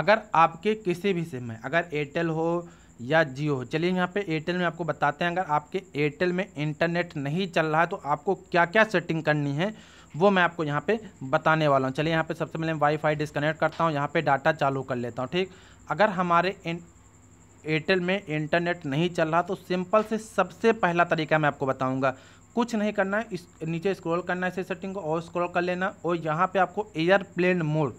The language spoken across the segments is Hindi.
अगर आपके किसी भी सिम में अगर एयरटेल हो या जियो हो चलिए यहाँ पे एयरटेल में आपको बताते हैं अगर आपके एयरटेल में इंटरनेट नहीं चल रहा है तो आपको क्या क्या सेटिंग करनी है वो मैं आपको यहाँ पे बताने वाला हूँ चलिए यहाँ पे सबसे पहले वाईफाई डिस्कनेक्ट करता हूँ यहाँ पे डाटा चालू कर लेता हूँ ठीक अगर हमारे एयरटेल में इंटरनेट नहीं चल रहा तो सिंपल से सबसे पहला तरीका मैं आपको बताऊँगा कुछ नहीं करना है इस नीचे स्क्रॉल करना है इसे सेटिंग को और स्क्रॉल कर लेना और यहाँ पे आपको एयरप्लेन मोड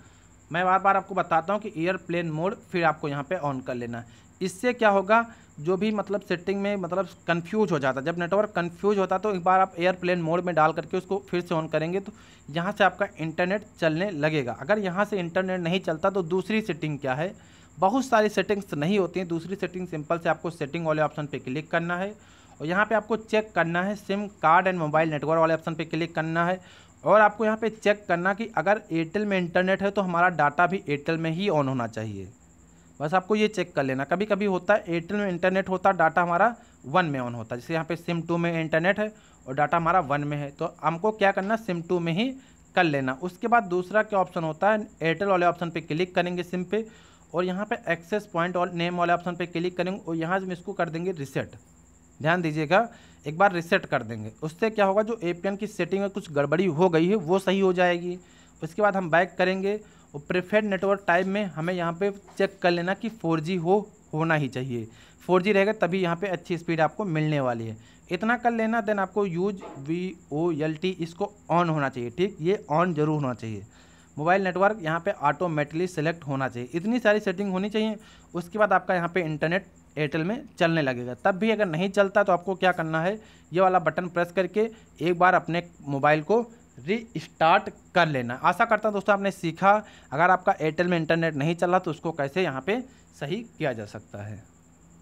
मैं बार बार आपको बताता हूँ कि एयरप्लेन मोड फिर आपको यहाँ पे ऑन कर लेना है इससे क्या होगा जो भी मतलब सेटिंग में मतलब कंफ्यूज हो जाता है जब नेटवर्क कंफ्यूज होता तो एक बार आप एयरप्लेन मोड में डाल करके उसको फिर से ऑन करेंगे तो यहाँ से आपका इंटरनेट चलने लगेगा अगर यहाँ से इंटरनेट नहीं चलता तो दूसरी सेटिंग क्या है बहुत सारी सेटिंग्स नहीं होती हैं दूसरी सेटिंग सिंपल से आपको सेटिंग वाले ऑप्शन पर क्लिक करना है और यहाँ पे आपको चेक करना है SIM card and mobile network वाले ऑप्शन पे क्लिक करना है और आपको यहाँ पे चेक करना कि अगर एयरटेल में इंटरनेट है तो हमारा डाटा भी एयरटेल में ही ऑन होना चाहिए बस आपको ये चेक कर लेना कभी कभी होता है एयरटेल में इंटरनेट होता है डाटा हमारा वन में ऑन होता है जैसे यहाँ पे सिम टू में इंटरनेट है और डाटा हमारा वन में है तो हमको क्या करना सिम टू में ही कर लेना उसके बाद दूसरा क्या ऑप्शन होता है एयरटेल वाले ऑप्शन पर क्लिक करेंगे सिम पे और यहाँ पे एक्सेस पॉइंट और नेम वाले ऑप्शन पे क्लिक करेंगे और यहाँ हम इसको कर देंगे रिसेट ध्यान दीजिएगा एक बार रिसेट कर देंगे उससे क्या होगा जो ए की सेटिंग में कुछ गड़बड़ी हो गई है वो सही हो जाएगी उसके बाद हम बैक करेंगे और प्रेफेड नेटवर्क टाइप में हमें यहाँ पे चेक कर लेना कि 4G हो होना ही चाहिए 4G रहेगा तभी यहाँ पे अच्छी स्पीड आपको मिलने वाली है इतना कर लेना देन आपको use V O L T इसको ऑन होना चाहिए ठीक ये ऑन जरूर होना चाहिए मोबाइल नेटवर्क यहाँ पे ऑटोमेटिकली सेलेक्ट होना चाहिए इतनी सारी सेटिंग होनी चाहिए उसके बाद आपका यहाँ पे इंटरनेट एयरटेल में चलने लगेगा तब भी अगर नहीं चलता तो आपको क्या करना है ये वाला बटन प्रेस करके एक बार अपने मोबाइल को रीस्टार्ट कर लेना आशा करता हूँ दोस्तों आपने सीखा अगर आपका एयरटेल में इंटरनेट नहीं चला तो उसको कैसे यहाँ पे सही किया जा सकता है